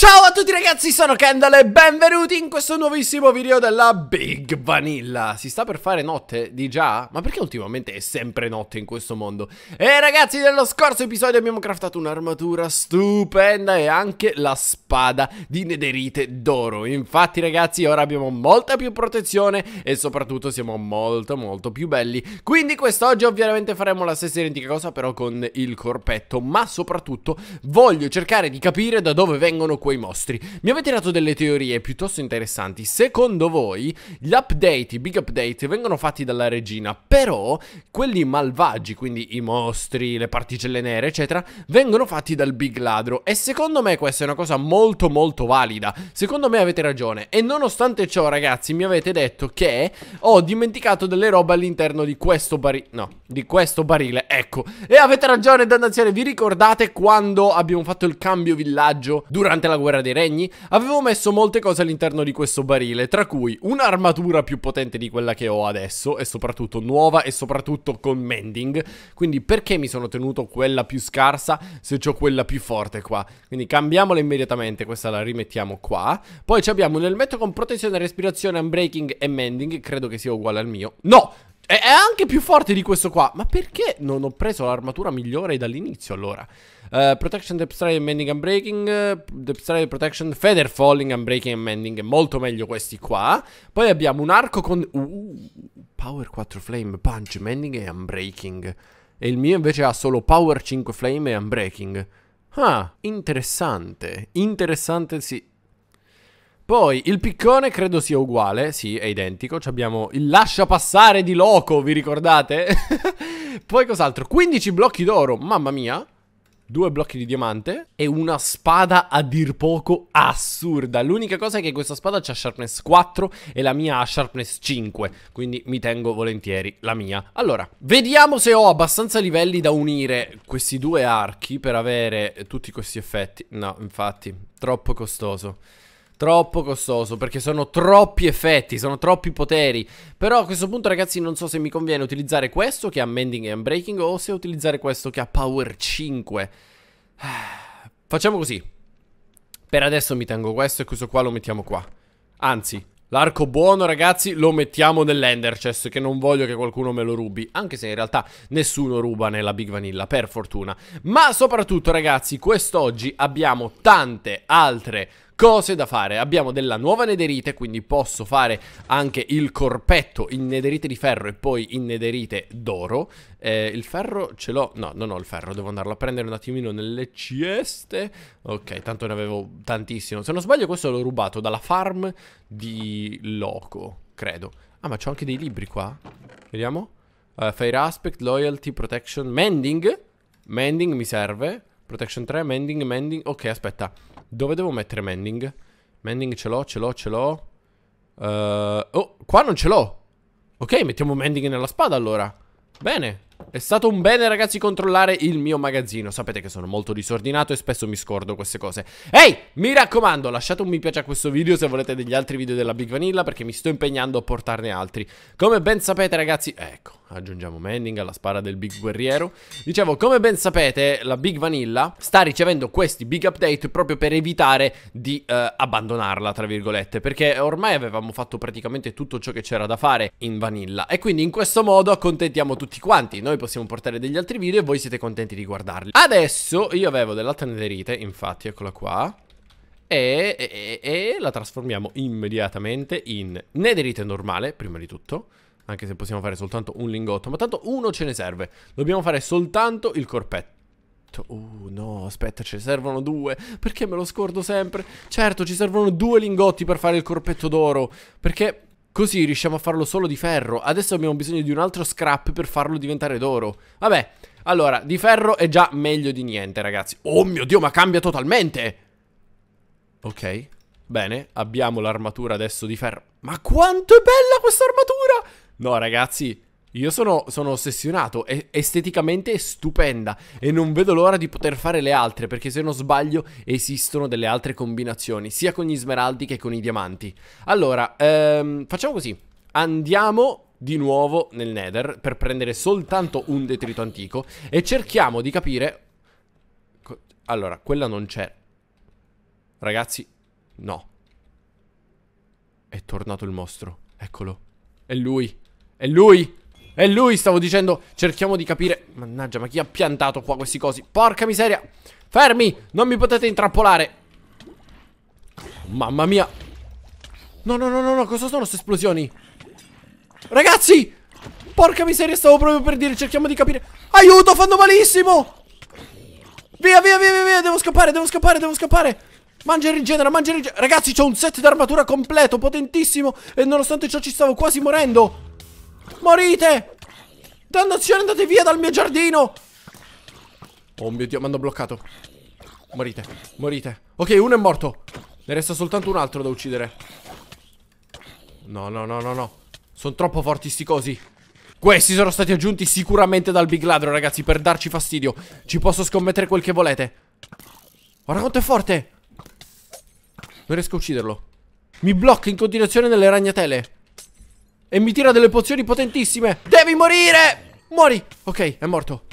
Ciao a tutti ragazzi, sono Kendall e benvenuti in questo nuovissimo video della Big Vanilla Si sta per fare notte di già? Ma perché ultimamente è sempre notte in questo mondo? E ragazzi, nello scorso episodio abbiamo craftato un'armatura stupenda e anche la spada di nederite d'oro Infatti ragazzi, ora abbiamo molta più protezione e soprattutto siamo molto molto più belli Quindi quest'oggi ovviamente faremo la stessa identica cosa però con il corpetto Ma soprattutto voglio cercare di capire da dove vengono questi quei mostri. Mi avete dato delle teorie piuttosto interessanti. Secondo voi gli update, i big update vengono fatti dalla regina, però quelli malvagi, quindi i mostri, le particelle nere, eccetera, vengono fatti dal big ladro. E secondo me questa è una cosa molto molto valida. Secondo me avete ragione. E nonostante ciò, ragazzi, mi avete detto che ho dimenticato delle robe all'interno di questo barile. No, di questo barile, ecco. E avete ragione, dannazione, vi ricordate quando abbiamo fatto il cambio villaggio durante la guerra dei regni, avevo messo molte cose all'interno di questo barile, tra cui un'armatura più potente di quella che ho adesso, e soprattutto nuova, e soprattutto con mending. Quindi perché mi sono tenuto quella più scarsa se ho quella più forte qua? Quindi cambiamola immediatamente, questa la rimettiamo qua. Poi abbiamo un elmetto con protezione, respirazione, unbreaking e mending, credo che sia uguale al mio. No! È anche più forte di questo qua. Ma perché non ho preso l'armatura migliore dall'inizio allora? Uh, protection, Depth Strike, Mending and Breaking. Depth Strike, Protection, Feather Falling, Unbreaking and Mending. Molto meglio questi qua. Poi abbiamo un arco con... Uh, power 4 Flame, Punch, Mending e Unbreaking. E il mio invece ha solo Power 5 Flame e Unbreaking. Ah, interessante. Interessante sì. Poi il piccone credo sia uguale, sì, è identico. Ci abbiamo il lascia passare di loco, vi ricordate? Poi cos'altro? 15 blocchi d'oro, mamma mia. Due blocchi di diamante e una spada a dir poco assurda. L'unica cosa è che questa spada ha sharpness 4 e la mia ha sharpness 5. Quindi mi tengo volentieri la mia. Allora, vediamo se ho abbastanza livelli da unire questi due archi per avere tutti questi effetti. No, infatti, troppo costoso. Troppo costoso perché sono troppi effetti, sono troppi poteri. Però a questo punto ragazzi non so se mi conviene utilizzare questo che ha Mending e Unbreaking o se utilizzare questo che ha Power 5. Facciamo così. Per adesso mi tengo questo e questo qua lo mettiamo qua. Anzi, L'arco buono ragazzi lo mettiamo nell'ender chest che non voglio che qualcuno me lo rubi Anche se in realtà nessuno ruba nella Big Vanilla per fortuna Ma soprattutto ragazzi quest'oggi abbiamo tante altre cose da fare. Abbiamo della nuova nederite, quindi posso fare anche il corpetto in nederite di ferro e poi in nederite d'oro. Eh, il ferro ce l'ho... No, non ho il ferro, devo andarlo a prendere un attimino nelle cieste. Ok, tanto ne avevo tantissimo. Se non sbaglio questo l'ho rubato dalla farm di Loco, credo. Ah, ma c'ho anche dei libri qua. Vediamo. Uh, eh, fair Aspect, Loyalty, Protection, Mending. Mending mi serve. Protection 3, Mending, Mending. Ok, aspetta. Dove devo mettere Mending? Mending ce l'ho, ce l'ho, ce l'ho. Uh, oh, qua non ce l'ho. Ok, mettiamo Mending nella spada allora. Bene. È stato un bene ragazzi controllare il mio magazzino Sapete che sono molto disordinato e spesso mi scordo queste cose Ehi, mi raccomando lasciate un mi piace a questo video se volete degli altri video della Big Vanilla Perché mi sto impegnando a portarne altri Come ben sapete ragazzi, ecco, aggiungiamo Mending alla spara del Big Guerriero Dicevo, come ben sapete la Big Vanilla sta ricevendo questi big update Proprio per evitare di eh, abbandonarla tra virgolette Perché ormai avevamo fatto praticamente tutto ciò che c'era da fare in Vanilla E quindi in questo modo accontentiamo tutti quanti noi possiamo portare degli altri video e voi siete contenti di guardarli. Adesso io avevo dell'altra nederite, infatti, eccola qua. E, e, e, la trasformiamo immediatamente in nederite normale, prima di tutto. Anche se possiamo fare soltanto un lingotto, ma tanto uno ce ne serve. Dobbiamo fare soltanto il corpetto. Uh, no, aspetta, ce ne servono due. Perché me lo scordo sempre? Certo, ci servono due lingotti per fare il corpetto d'oro. Perché Così riusciamo a farlo solo di ferro. Adesso abbiamo bisogno di un altro scrap per farlo diventare d'oro. Vabbè, allora, di ferro è già meglio di niente, ragazzi. Oh mio Dio, ma cambia totalmente! Ok, bene, abbiamo l'armatura adesso di ferro. Ma quanto è bella questa armatura! No, ragazzi, io sono, sono ossessionato, è esteticamente è stupenda e non vedo l'ora di poter fare le altre perché se non sbaglio esistono delle altre combinazioni sia con gli smeraldi che con i diamanti. Allora, ehm, facciamo così, andiamo di nuovo nel nether per prendere soltanto un detrito antico e cerchiamo di capire... Allora, quella non c'è. Ragazzi, no. È tornato il mostro, eccolo. È lui, è lui! E lui, stavo dicendo, cerchiamo di capire... Mannaggia, ma chi ha piantato qua questi cosi? Porca miseria! Fermi! Non mi potete intrappolare! Mamma mia! No, no, no, no, no, cosa sono queste esplosioni? Ragazzi! Porca miseria, stavo proprio per dire, cerchiamo di capire... Aiuto, fanno malissimo! Via, via, via, via, via, devo scappare, devo scappare, devo scappare! Mangia e rigenera, mangia e rigenera Ragazzi, c'ho un set d'armatura completo, potentissimo E nonostante ciò ci stavo quasi morendo Morite! Dannazione, andate via dal mio giardino! Oh mio Dio, mi hanno bloccato. Morite, morite. Ok, uno è morto. Ne resta soltanto un altro da uccidere. No, no, no, no, no. Sono troppo forti sti cosi. Questi sono stati aggiunti sicuramente dal Big Ladro, ragazzi, per darci fastidio. Ci posso scommettere quel che volete. Guarda quanto è forte! Non riesco a ucciderlo. Mi blocca in continuazione nelle ragnatele. E mi tira delle pozioni potentissime Devi morire Muori Ok è morto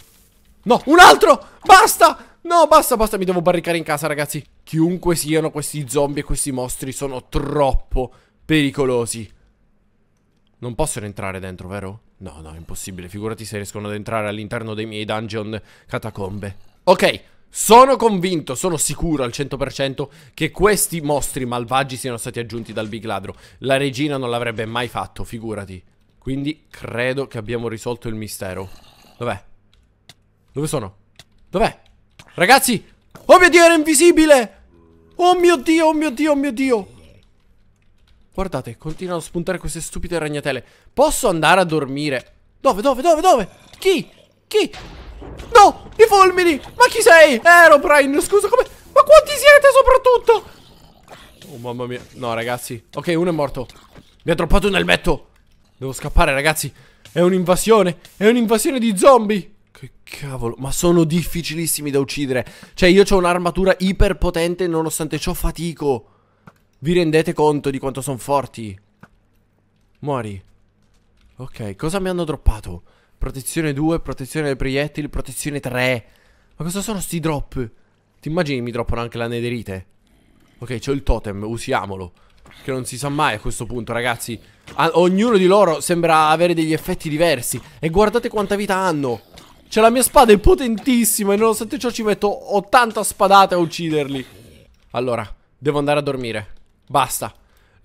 No un altro Basta No basta basta mi devo barricare in casa ragazzi Chiunque siano questi zombie e questi mostri sono troppo pericolosi non possono entrare dentro, vero? No, no, è impossibile. Figurati se riescono ad entrare all'interno dei miei dungeon catacombe. Ok, sono convinto, sono sicuro al 100% che questi mostri malvagi siano stati aggiunti dal Big Ladro. La regina non l'avrebbe mai fatto, figurati. Quindi credo che abbiamo risolto il mistero. Dov'è? Dove sono? Dov'è? Ragazzi! Oh mio Dio, era invisibile! Oh mio Dio, oh mio Dio, oh mio Dio! Guardate, continuano a spuntare queste stupide ragnatele. Posso andare a dormire? Dove, dove, dove, dove? Chi? Chi? No, i fulmini. Ma chi sei? Ero Aerobrine, scusa, come... Ma quanti siete soprattutto? Oh, mamma mia. No, ragazzi. Ok, uno è morto. Mi ha droppato un elmetto. Devo scappare, ragazzi. È un'invasione. È un'invasione di zombie. Che cavolo, ma sono difficilissimi da uccidere. Cioè, io ho un'armatura iperpotente nonostante ciò fatico. Vi rendete conto di quanto sono forti? Muori. Ok, cosa mi hanno droppato? protezione 2, protezione dei proiettili, protezione 3. Ma cosa sono sti drop? Ti immagini mi droppano anche la nederite? Ok, c'ho il totem, usiamolo. Che non si sa mai a questo punto, ragazzi. A ognuno di loro sembra avere degli effetti diversi. E guardate quanta vita hanno. Cioè, la mia spada è potentissima e nonostante ciò ci metto 80 spadate a ucciderli. Allora, devo andare a dormire. Basta.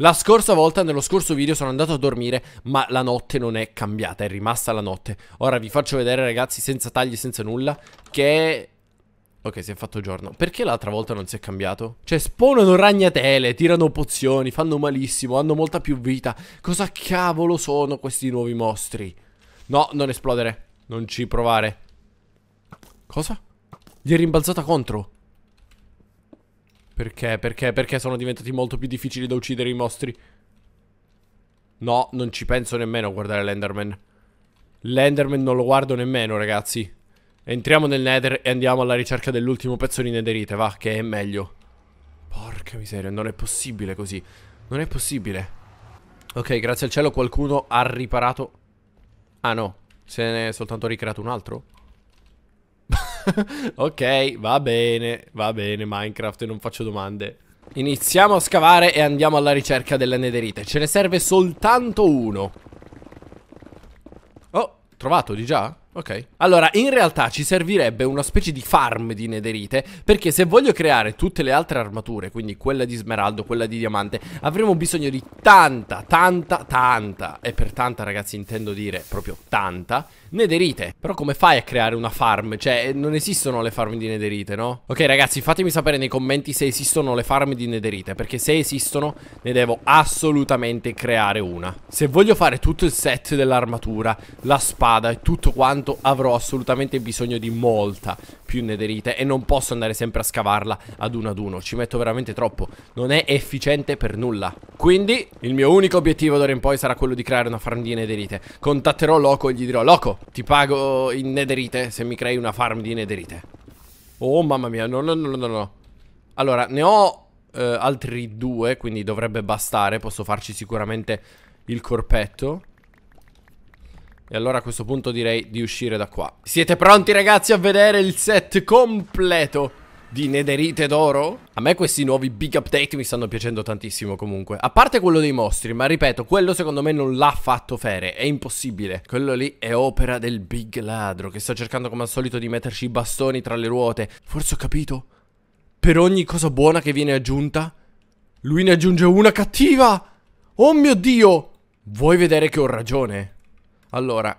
La scorsa volta, nello scorso video, sono andato a dormire, ma la notte non è cambiata, è rimasta la notte. Ora vi faccio vedere, ragazzi, senza tagli, senza nulla, che... Ok, si è fatto giorno. Perché l'altra volta non si è cambiato? Cioè, spawnano ragnatele, tirano pozioni, fanno malissimo, hanno molta più vita. Cosa cavolo sono questi nuovi mostri? No, non esplodere. Non ci provare. Cosa? Gli è rimbalzata contro. Perché? Perché? Perché sono diventati molto più difficili da uccidere i mostri? No, non ci penso nemmeno a guardare l'Enderman. L'Enderman non lo guardo nemmeno, ragazzi. Entriamo nel Nether e andiamo alla ricerca dell'ultimo pezzo di Netherite, va, che è meglio. Porca miseria, non è possibile così. Non è possibile. Ok, grazie al cielo qualcuno ha riparato... Ah no, se ne è soltanto ricreato un altro? ok, va bene, va bene Minecraft, non faccio domande. Iniziamo a scavare e andiamo alla ricerca della nederite. Ce ne serve soltanto uno. Oh, trovato di già? Ok. Allora, in realtà ci servirebbe una specie di farm di nederite, perché se voglio creare tutte le altre armature, quindi quella di smeraldo, quella di diamante, avremo bisogno di tanta, tanta, tanta, e per tanta ragazzi intendo dire proprio tanta, nederite. Però come fai a creare una farm? Cioè, non esistono le farm di nederite, no? Ok ragazzi, fatemi sapere nei commenti se esistono le farm di nederite, perché se esistono ne devo assolutamente creare una. Se voglio fare tutto il set dell'armatura, la spada e tutto quanto, tanto avrò assolutamente bisogno di molta più nederite e non posso andare sempre a scavarla ad uno ad uno. Ci metto veramente troppo. Non è efficiente per nulla. Quindi il mio unico obiettivo d'ora in poi sarà quello di creare una farm di nederite. Contatterò Loco e gli dirò Loco, ti pago in nederite se mi crei una farm di nederite. Oh mamma mia, no no no no no. Allora, ne ho eh, altri due, quindi dovrebbe bastare. Posso farci sicuramente il corpetto. E allora a questo punto direi di uscire da qua. Siete pronti ragazzi a vedere il set completo di nederite d'oro? A me questi nuovi big update mi stanno piacendo tantissimo comunque. A parte quello dei mostri, ma ripeto, quello secondo me non l'ha fatto Fere, è impossibile. Quello lì è opera del big ladro che sta cercando come al solito di metterci i bastoni tra le ruote. Forse ho capito. Per ogni cosa buona che viene aggiunta, lui ne aggiunge una cattiva. Oh mio Dio! Vuoi vedere che ho ragione? Allora,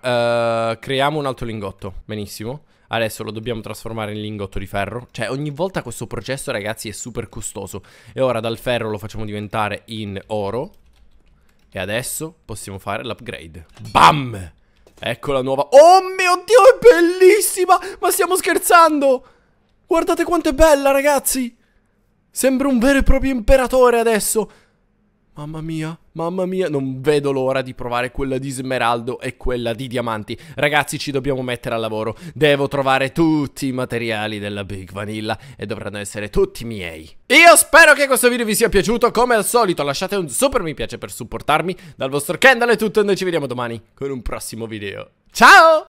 uh, creiamo un altro lingotto. Benissimo. Adesso lo dobbiamo trasformare in lingotto di ferro. Cioè, ogni volta questo processo, ragazzi, è super costoso. E ora dal ferro lo facciamo diventare in oro. E adesso possiamo fare l'upgrade. Bam! Ecco la nuova... Oh mio Dio, è bellissima! Ma stiamo scherzando! Guardate quanto è bella, ragazzi! Sembra un vero e proprio imperatore adesso! Mamma mia, mamma mia, non vedo l'ora di provare quella di smeraldo e quella di diamanti. Ragazzi, ci dobbiamo mettere al lavoro. Devo trovare tutti i materiali della Big Vanilla e dovranno essere tutti miei. Io spero che questo video vi sia piaciuto. Come al solito, lasciate un super mi piace per supportarmi. Dal vostro Kendall è tutto e noi ci vediamo domani con un prossimo video. Ciao!